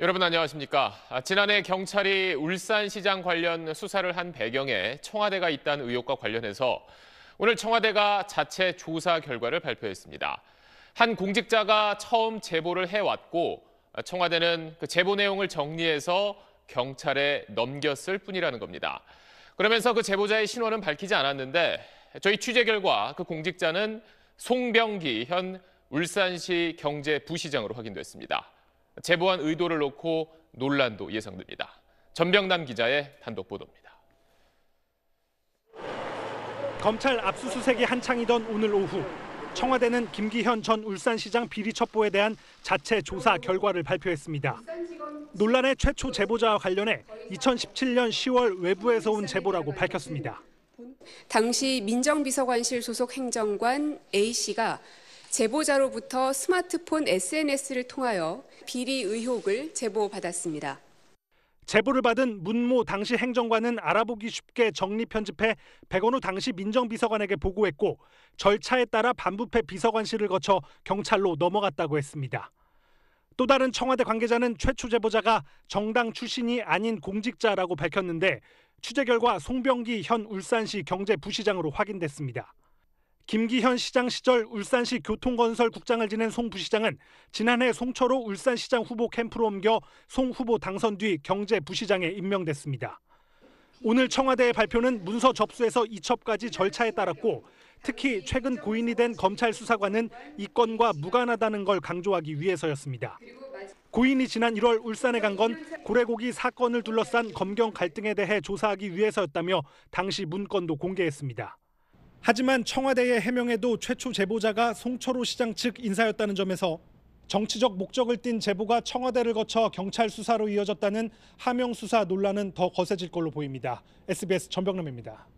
여러분 안녕하십니까. 아, 지난해 경찰이 울산시장 관련 수사를 한 배경에 청와대가 있다는 의혹과 관련해서 오늘 청와대가 자체 조사 결과를 발표했습니다. 한 공직자가 처음 제보를 해왔고 아, 청와대는 그 제보 내용을 정리해서 경찰에 넘겼을 뿐이라는 겁니다. 그러면서 그 제보자의 신원은 밝히지 않았는데 저희 취재 결과 그 공직자는 송병기 현 울산시 경제부시장으로 확인됐습니다. 제보한 의도를 놓고 논란도 예상됩니다. 전병남 기자의 단독 보도입니다. 검찰 압수수색이 한창이던 오늘 오후 청와대는 김기현 전 울산시장 비리 첩보에 대한 자체 조사 결과를 발표했습니다. 논란의 최초 제보자와 관련해 2017년 10월 외부에서 온 제보라고 밝혔습니다. 당시 민정비서관실 소속 행정관 A 씨가 제보자로부터 스마트폰 SNS를 통하여 비리 의혹을 제보받았습니다. 제보를 받은 문모 당시 행정관은 알아보기 쉽게 정리 편집해 백원우 당시 민정비서관에게 보고했고 절차에 따라 반부패 비서관실을 거쳐 경찰로 넘어갔다고 했습니다. 또 다른 청와대 관계자는 최초 제보자가 정당 출신이 아닌 공직자라고 밝혔는데 취재 결과 송병기 현 울산시 경제부시장으로 확인됐습니다. 김기현 시장 시절 울산시 교통건설국장을 지낸 송 부시장은 지난해 송철호 울산시장 후보 캠프로 옮겨 송 후보 당선 뒤 경제부시장에 임명됐습니다. 오늘 청와대의 발표는 문서 접수에서 이첩까지 절차에 따랐고 특히 최근 고인이 된 검찰 수사관은 이 건과 무관하다는 걸 강조하기 위해서였습니다. 고인이 지난 1월 울산에 간 건 고래고기 사건을 둘러싼 검경 갈등에 대해 조사하기 위해서였다며 당시 문건도 공개했습니다. 하지만 청와대의 해명에도 최초 제보자가 송철호 시장 측 인사였다는 점에서 정치적 목적을 띤 제보가 청와대를 거쳐 경찰 수사로 이어졌다는 하명 수사 논란은 더 거세질 걸로 보입니다. SBS 전병남입니다.